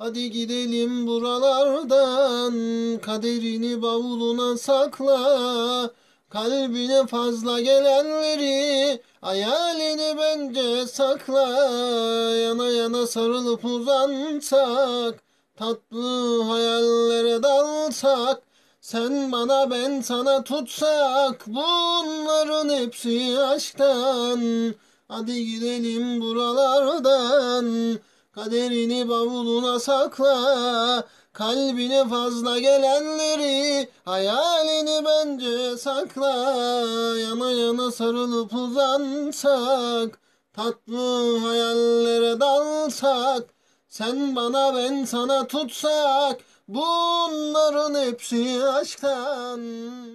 Hadi gidelim buralardan, kaderini bavuluna sakla. Kalbine fazla gelenleri, hayalini bence sakla. Yana yana sarılıp uzansak, tatlı hayallere dalsak. Sen bana ben sana tutsak, bunların hepsi aşktan. Hadi gidelim buralardan, Kaderini bavuluna sakla kalbini fazla gelenleri Hayalini bence sakla Yana yana sarılıp uzansak Tatlı hayallere dalsak Sen bana ben sana tutsak Bunların hepsi aşktan